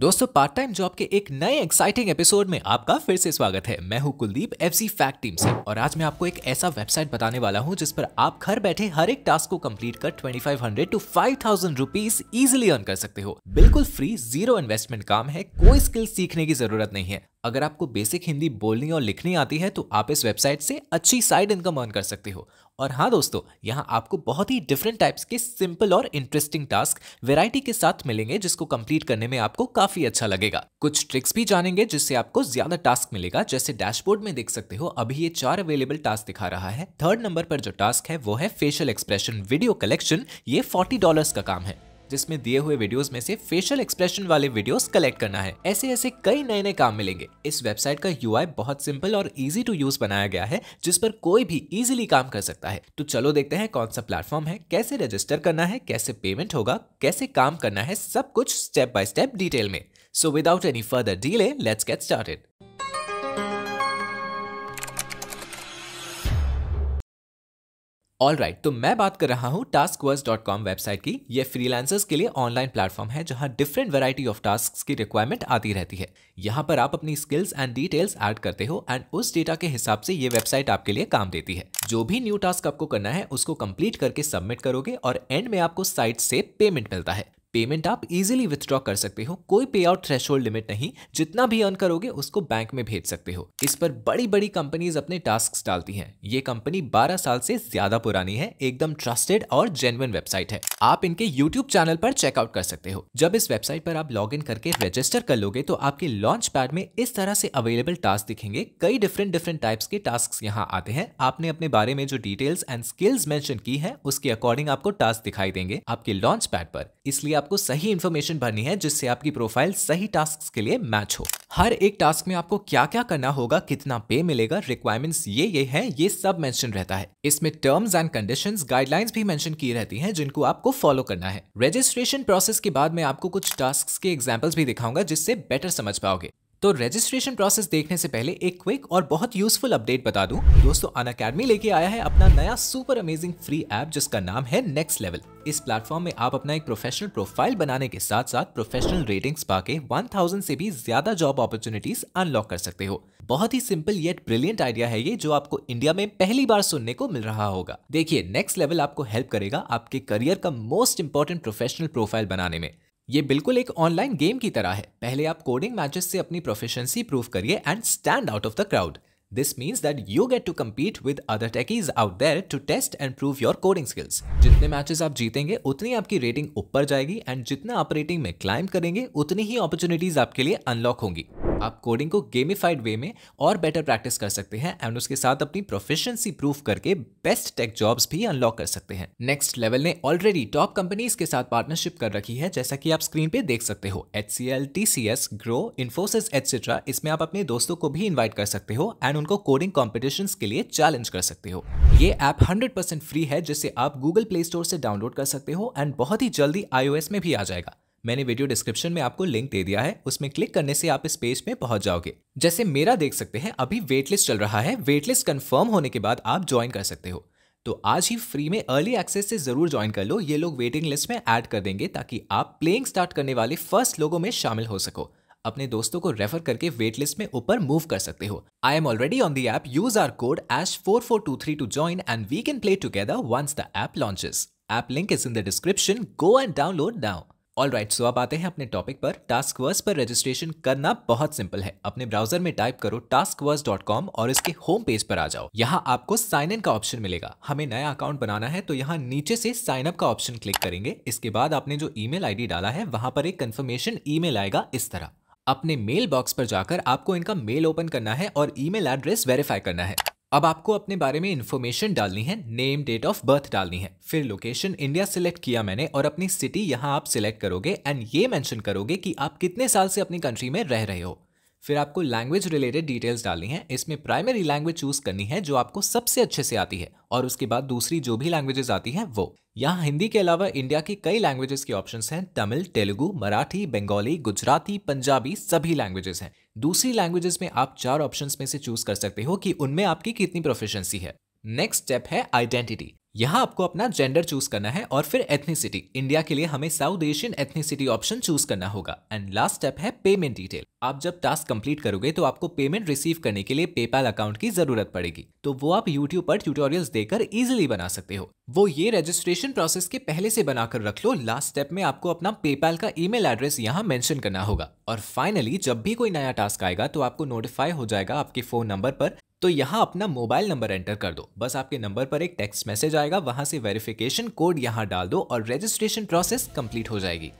दोस्तों part time job के एक नए एक्साइटिंग एपिसोड में आपका फिर से स्वागत है मैं हूं Kuldeep F C fact team से और आज मैं आपको एक ऐसा वेबसाइट बताने वाला हूं जिस पर आप घर बैठे हर एक टास्क को कंप्लीट कर 2500 टू 5000 रुपीस इजीली अर्न कर सकते हो बिल्कुल फ्री जीरो इन्वेस्टमेंट काम है कोई स्किल सीखने की जरूरत नहीं है अगर आपको बेसिक हिंदी बोलनी और लिखनी आती है तो आप इस वेबसाइट से अच्छी साइड इनकम अर्न कर सकते हो और हाँ दोस्तों यहाँ आपको बहुत ही डिफरेंट टाइप्स के सिंपल और इंटरेस्टिंग टास्क वेराइटी के साथ मिलेंगे जिसको कंप्लीट करने में आपको काफी अच्छा लगेगा कुछ ट्रिक्स भी जानेंगे जिससे आपको ज्यादा टास्क मिलेगा जैसे डैशबोर्ड में देख सकते हो अभी ये चार अवेलेबल टास्क दिखा रहा है थर्ड नंबर पर जो टास्क है वो है फेशियल एक्सप्रेशन वीडियो कलेक्शन ये फोर्टी डॉलर का काम है जिसमें दिए हुए वीडियोस में से फेशियल एक्सप्रेशन वाले वीडियोस कलेक्ट करना है ऐसे ऐसे कई नए नए काम मिलेंगे इस वेबसाइट का यू बहुत सिंपल और इजी टू यूज बनाया गया है जिस पर कोई भी इजिली काम कर सकता है तो चलो देखते हैं कौन सा प्लेटफॉर्म है कैसे रजिस्टर करना है कैसे पेमेंट होगा कैसे काम करना है सब कुछ स्टेप बाय स्टेप डिटेल में so without any further delay let's get started all right right, तो मैं बात कर रहा हूँ कॉम वेबसाइट की ये फ्रीलांसर्स के लिए ऑनलाइन प्लेटफॉर्म है जहाँ डिफरेंट वेराइटी ऑफ टास्क की रिक्वायरमेंट आती रहती है यहाँ पर आप अपनी स्किल्स एंड डिटेल्स ऐड करते हो एंड उस डेटा के हिसाब से ये वेबसाइट आपके लिए काम देती है जो भी न्यू टास्क आपको करना है उसको कम्प्लीट करके सबमिट करोगे और एंड में आपको साइट से पेमेंट मिलता है पेमेंट आप इजीली विथड्रॉ कर सकते हो कोई पे आउट थ्रेश लिमिट नहीं जितना भी अर्न करोगे उसको बैंक में भेज सकते हो इस पर बड़ी बड़ी कंपनीज अपने टास्क डालती हैं ये कंपनी 12 साल से ज्यादा पुरानी है एकदम ट्रस्टेड और जेनुअन वेबसाइट है आप इनके यूट्यूब चैनल पर चेकआउट कर सकते हो जब इस वेबसाइट पर आप लॉग करके रजिस्टर कर लोगे तो आपके लॉन्च पैड में इस तरह से अवेलेबल टास्क दिखेंगे कई डिफरेंट डिफरेंट टाइप्स के टास्क यहाँ आते हैं आपने अपने बारे में जो डिटेल्स एंड स्किल्स मैंशन की है उसके अकॉर्डिंग आपको टास्क दिखाई देंगे आपके लॉन्च पैड पर इसलिए आपको सही इन्फॉर्मेशन भरनी है जिससे आपकी प्रोफाइल सही टास्क के लिए मैच हो हर एक टास्क में आपको क्या क्या करना होगा कितना पे मिलेगा रिक्वायरमेंट्स ये ये है ये सब मेंशन रहता है इसमें टर्म्स एंड कंडीशंस गाइडलाइंस भी मेंशन की रहती हैं जिनको आपको फॉलो करना है रजिस्ट्रेशन प्रोसेस के बाद मैं आपको कुछ टास्क के एग्जाम्पल्स भी दिखाऊंगा जिससे बेटर समझ पाओगे तो रजिस्ट्रेशन प्रोसेस देखने से पहले एक क्विक और बहुत यूजफुल अपडेट बता दूं दोस्तों अन अकेडमी लेके आया है अपना नया सुपर अमेजिंग फ्री ऐप जिसका नाम है नेक्स्ट लेवल इस प्लेटफॉर्म में आप अपना एक प्रोफेशनल प्रोफाइल बनाने के साथ साथ प्रोफेशनल रेटिंग्स पाके 1000 से भी ज्यादा जॉब अपॉर्चुनिटीज अनलॉक कर सकते हो बहुत ही सिंपल येट ब्रिलियंट आइडिया है ये जो आपको इंडिया में पहली बार सुनने को मिल रहा होगा देखिए नेक्स्ट लेवल आपको हेल्प करेगा आपके करियर का मोस्ट इंपॉर्टेंट प्रोफेशनल प्रोफाइल बनाने में ये बिल्कुल एक ऑनलाइन गेम की तरह है पहले आप कोडिंग मैचेस से अपनी प्रोफिशेंसी प्रूव करिए and stand out of the crowd this means that you get to compete with other techies out there to test and prove your coding skills जितने matches आप जीतेंगे उतनी आपकी रेटिंग ऊपर जाएगी एंड जितना आप रेटिंग में क्लाइम करेंगे उतनी ही अपॉर्चुनिटीज आपके लिए अनलॉक होंगी आप कोडिंग को गेमिफाइड वे में और बेटर प्रैक्टिस कर सकते हैं एंड उसके साथ अपनी प्रोफिशिएंसी प्रूफ करके बेस्ट टेक जॉब्स भी अनलॉक कर सकते हैं नेक्स्ट लेवल ने ऑलरेडी टॉप कंपनीज के साथ पार्टनरशिप कर रखी है जैसा कि आप स्क्रीन पे देख सकते हो H C L T C S Groww Infosys etcetera इसमें आप अपने दोस्तों को भी इन्वाइट कर सकते हो एंड उनको कोडिंग कॉम्पिटिशन के लिए चैलेंज कर सकते हो ये ऐप हंड्रेड फ्री है जिसे आप गूगल प्ले स्टोर से डाउनलोड कर सकते हो एंड बहुत ही जल्दी आईओएस में भी आ जाएगा मैंने वीडियो डिस्क्रिप्शन में आपको लिंक दे दिया है उसमें क्लिक करने से आप इस पेज पे पहुंच जाओगे जैसे मेरा देख सकते हैं अभी वेटलिस्ट चल रहा है वेटलिस्ट कंफर्म होने के बाद आप ज्वाइन कर सकते हो तो आज ही फ्री में अर्ली एक्सेस से जरूर ज्वाइन कर लो ये लोग वेटिंग लिस्ट में ऐड कर देंगे ताकि आप प्लेइंग स्टार्ट करने वाले फर्स्ट लोगों में शामिल हो सको अपने दोस्तों को रेफर करके वेट लिस्ट में ऊपर मूव कर सकते हो I am already on the app use our code ash four four two three to join and we can play together once the app launches app link is in the description go and download now all right so अब आते हैं अपने topic पर task Taskverse पर registration करना बहुत simple है अपने ब्राउजर में टाइप करो टास्क वर्स डॉट कॉम और इसके होम पेज पर आ जाओ यहाँ आपको साइन इन का ऑप्शन मिलेगा हमें नया अकाउंट बनाना है तो यहाँ नीचे से साइन अप का ऑप्शन क्लिक करेंगे इसके बाद आपने जो ईमेल आईडी डाला है वहां पर एक कंफर्मेशन ईमेल आएगा इस तरह अपने मेल बॉक्स पर जाकर आपको इनका मेल ओपन करना है और ईमेल एड्रेस वेरीफाई करना है अब आपको अपने बारे में इन्फॉर्मेशन डालनी है नेम डेट ऑफ बर्थ डालनी है फिर लोकेशन इंडिया सिलेक्ट किया मैंने और अपनी सिटी यहाँ आप सिलेक्ट करोगे एंड ये मेंशन करोगे कि आप कितने साल से अपनी कंट्री में रह रहे हो फिर आपको लैंग्वेज रिलेटेड डिटेल्स डालनी है इसमें प्राइमरी लैंग्वेज चूज करनी है जो आपको सबसे अच्छे से आती है और उसके बाद दूसरी जो भी लैंग्वेजेस आती है वो यहाँ हिंदी के अलावा इंडिया की कई लैंग्वेजेस के ऑप्शंस हैं तमिल तेलुगु मराठी बंगाली गुजराती पंजाबी सभी लैंग्वेजेस हैं दूसरी लैंग्वेजेस में आप चार ऑप्शंस में से चूज कर सकते हो कि उनमें आपकी कितनी प्रोफिशेंसी है नेक्स्ट स्टेप है आइडेंटिटी यहाँ आपको अपना जेंडर चूज करना है और फिर एथनिसिटी इंडिया के लिए हमें South Asian ethnicity option choose करना होगा एंड लास्ट स्टेप है पेमेंट डिटेल आप जब टास्क कंप्लीट करोगे तो आपको पेमेंट रिसीव करने के लिए पेपाल अकाउंट की जरूरत पड़ेगी तो वो आप यूट्यूब पर ट्यूटोरियल देकर इजिली बना सकते हो वो ये रजिस्ट्रेशन प्रोसेस के पहले से बनाकर रख लो लास्ट स्टेप में आपको अपना पेपाल का ई एड्रेस यहाँ मेंशन करना होगा और फाइनली जब भी कोई नया टास्क आएगा तो आपको नोटिफाई हो जाएगा आपके फोन नंबर पर तो यहाँ अपना मोबाइल नंबर एंटर कर दो बस आपके नंबर पर एक टेक्स्ट मैसेज आएगा वहाँ से वेरिफिकेशन कोड यहाँ डाल दो और रजिस्ट्रेशन प्रोसेस कंप्लीट हो जाएगी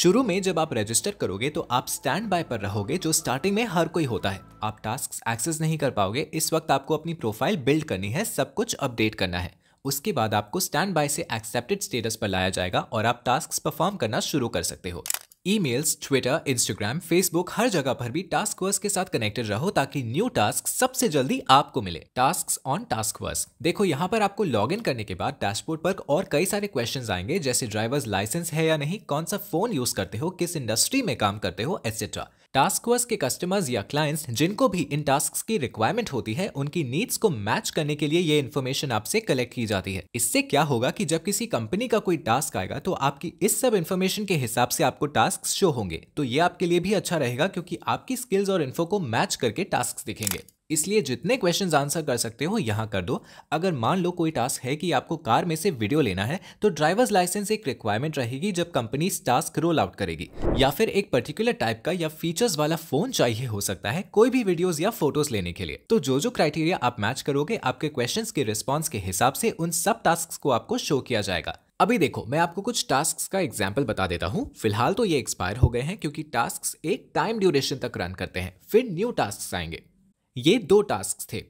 शुरू में जब आप रजिस्टर करोगे तो आप स्टैंड बाय पर रहोगे जो स्टार्टिंग में हर कोई होता है आप टास्क एक्सेस नहीं कर पाओगे इस वक्त आपको अपनी प्रोफाइल बिल्ड करनी है सब कुछ अपडेट करना है उसके बाद आपको स्टैंड बाय से एक्सेप्टेड स्टेटस पर लाया जाएगा और आप टास्क परफॉर्म करना शुरू कर सकते हो ईमेल्स, ट्विटर इंस्टाग्राम फेसबुक हर जगह पर भी टास्क वर्स के साथ कनेक्टेड रहो ताकि न्यू टास्क सबसे जल्दी आपको मिले टास्क ऑन टास्क वर्स देखो यहाँ पर आपको लॉग इन करने के बाद डैशबोर्ड पर और कई सारे क्वेश्चन आएंगे जैसे ड्राइवर्स लाइसेंस है या नहीं कौन सा फोन यूज करते हो किस इंडस्ट्री में काम करते हो एक्सेट्रा टास्कवर्स के कस्टमर्स या क्लाइंट्स जिनको भी इन टास्क की रिक्वायरमेंट होती है उनकी नीड्स को मैच करने के लिए ये इन्फॉर्मेशन आपसे कलेक्ट की जाती है इससे क्या होगा कि जब किसी कंपनी का कोई टास्क आएगा तो आपकी इस सब इन्फॉर्मेशन के हिसाब से आपको टास्क शो होंगे तो ये आपके लिए भी अच्छा रहेगा क्योंकि आपकी स्किल्स और इन्फो को मैच करके टास्क दिखेंगे इसलिए जितने क्वेश्चन आंसर कर सकते हो यहाँ कर दो अगर मान लो कोई टास्क है कि आपको कार में से वीडियो लेना है तो ड्राइवर्स लाइसेंस एक रिक्वायरमेंट रहेगी जब कंपनी टास्क रोल आउट करेगी या फिर एक पर्टिकुलर टाइप का या फीचर्स वाला फोन चाहिए हो सकता है कोई भी वीडियोज या फोटोज लेने के लिए तो जो जो क्राइटेरिया आप मैच करोगे आपके क्वेश्चन के रिस्पॉन्स के हिसाब से उन सब टास्क को आपको शो किया जाएगा अभी देखो मैं आपको कुछ टास्क का एग्जाम्पल बता देता हूँ फिलहाल तो ये एक्सपायर हो गए हैं क्योंकि टास्क एक टाइम ड्यूरेशन तक रन करते हैं फिर न्यू टास्क आएंगे ये दो टास्क थे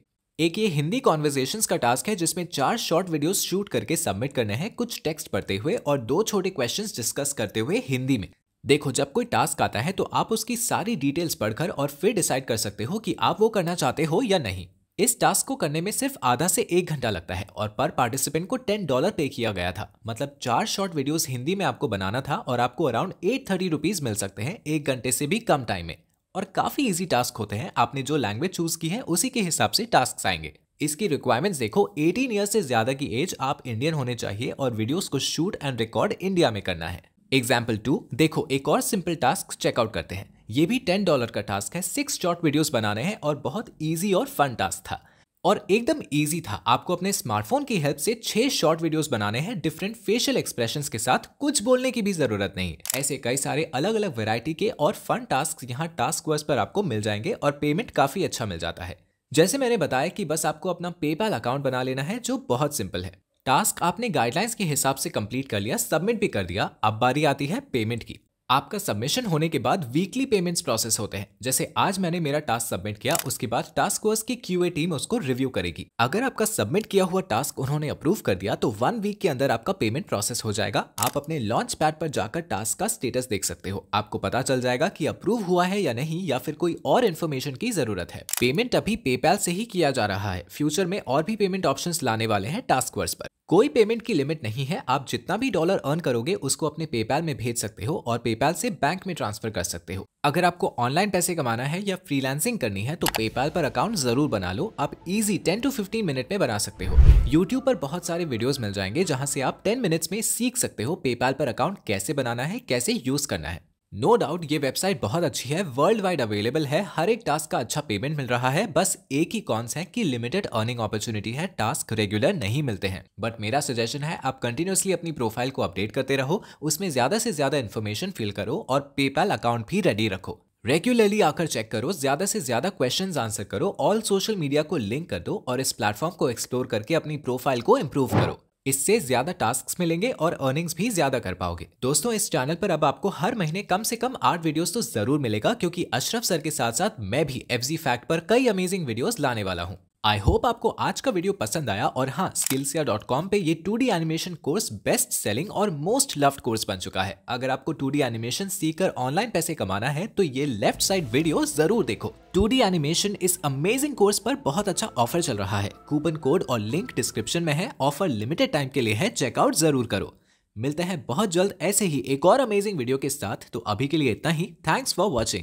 एक ये हिंदी कॉन्वर्जेशन का टास्क है जिसमें चार शॉर्ट वीडियोस शूट करके सबमिट करने हैं कुछ टेक्स्ट पढ़ते हुए और दो छोटे क्वेश्चंस डिस्कस करते हुए हिंदी में देखो जब कोई टास्क आता है तो आप उसकी सारी डिटेल्स पढ़कर और फिर डिसाइड कर सकते हो कि आप वो करना चाहते हो या नहीं इस टास्क को करने में सिर्फ आधा से एक घंटा लगता है और पर पार्टिसिपेंट को टेन डॉलर पे किया गया था मतलब चार शॉर्ट वीडियोस हिंदी में आपको बनाना था और आपको अराउंड एट थर्टी रुपीज मिल सकते हैं एक घंटे से भी कम टाइम में और काफ़ी इजी टास्क होते हैं आपने जो लैंग्वेज चूज़ की है उसी के हिसाब से टास्क आएंगे इसकी रिक्वायरमेंट्स देखो 18 ईयर से ज़्यादा की एज आप इंडियन होने चाहिए और वीडियोस को शूट एंड रिकॉर्ड इंडिया में करना है एग्जाम्पल टू देखो एक और सिंपल टास्क चेकआउट करते हैं ये भी टेन डॉलर का टास्क है सिक्स शॉर्ट वीडियोस बनाने हैं और बहुत ईजी और फन टास्क था और एकदम इजी था आपको अपने स्मार्टफोन की हेल्प से छह शॉर्ट वीडियोस बनाने हैं डिफरेंट फेशियल एक्सप्रेशंस के साथ कुछ बोलने की भी जरूरत नहीं है ऐसे कई सारे अलग अलग वेरायटी के और फन टास्क यहाँ टास्क वर्स पर आपको मिल जाएंगे और पेमेंट काफी अच्छा मिल जाता है जैसे मैंने बताया कि बस आपको अपना पेपाल अकाउंट बना लेना है जो बहुत सिंपल है टास्क आपने गाइडलाइंस के हिसाब से कंप्लीट कर लिया सबमिट भी कर दिया अब बारी आती है पेमेंट की आपका सबमिशन होने के बाद वीकली पेमेंट्स प्रोसेस होते हैं जैसे आज मैंने मेरा टास्क सबमिट किया उसके बाद टास्क वर्स की क्यूए टीम उसको रिव्यू करेगी अगर आपका सबमिट किया हुआ टास्क उन्होंने अप्रूव कर दिया तो वन वीक के अंदर आपका पेमेंट प्रोसेस हो जाएगा आप अपने लॉन्च पैड पर जाकर टास्क का स्टेटस देख सकते हो आपको पता चल जाएगा की अप्रूव हुआ है या नहीं या फिर कोई और इन्फॉर्मेशन की जरूरत है पेमेंट अभी पेपैल से ही किया जा रहा है फ्यूचर में और भी पेमेंट ऑप्शन लाने वाले हैं टास्क वर्स पर कोई पेमेंट की लिमिट नहीं है आप जितना भी डॉलर अर्न करोगे उसको अपने पेपैल में भेज सकते हो और पेपैल पेपाल से बैंक में ट्रांसफर कर सकते हो अगर आपको ऑनलाइन पैसे कमाना है या फ्रीलांसिंग करनी है तो पेपाल पर अकाउंट जरूर बना लो आप इजी 10 टू 15 मिनट में बना सकते हो यूट्यूब पर बहुत सारे वीडियोस मिल जाएंगे जहां से आप 10 मिनट्स में सीख सकते हो पेपाल पर अकाउंट कैसे बनाना है कैसे यूज करना है नो no डाउट ये वेबसाइट बहुत अच्छी है वर्ल्ड वाइड अवेलेबल है हर एक टास्क का अच्छा पेमेंट मिल रहा है बस एक ही कॉन्स है कि लिमिटेड अर्निंग अपॉर्चुनिटी है टास्क रेगुलर नहीं मिलते हैं बट मेरा सजेशन है आप कंटिन्यूसली अपनी प्रोफाइल को अपडेट करते रहो उसमें ज्यादा से ज्यादा इन्फॉर्मेशन फिल करो और पेपैल अकाउंट भी रेडी रखो रेगुलरली आकर चेक करो ज्यादा से ज्यादा क्वेश्चन आंसर करो ऑल सोशल मीडिया को लिंक कर दो और इस प्लेटफॉर्म को एक्सप्लोर करके अपनी प्रोफाइल को इम्प्रूव करो इससे ज्यादा टास्क मिलेंगे और अर्निंग्स भी ज्यादा कर पाओगे दोस्तों इस चैनल पर अब आपको हर महीने कम से कम आठ वीडियोस तो जरूर मिलेगा क्योंकि अशरफ सर के साथ साथ मैं भी एफ फैक्ट पर कई अमेजिंग वीडियोस लाने वाला हूँ आई होप आपको आज का वीडियो पसंद आया और हाँ स्किल्सिया डॉट कॉम पर यह two D animation course best selling और मोस्ट लव्ड कोर्स बन चुका है अगर आपको टू डी एनिमेशन सीखकर ऑनलाइन पैसे कमाना है तो ये लेफ्ट साइड वीडियो जरूर देखो टू डी एनिमेशन इस अमेजिंग कोर्स पर बहुत अच्छा ऑफर चल रहा है कूपन कोड और लिंक डिस्क्रिप्शन में है ऑफर लिमिटेड टाइम के लिए है चेकआउट जरूर करो मिलते हैं बहुत जल्द ऐसे ही एक और अमेजिंग वीडियो के साथ तो अभी के लिए इतना ही थैंक्स फॉर वॉचिंग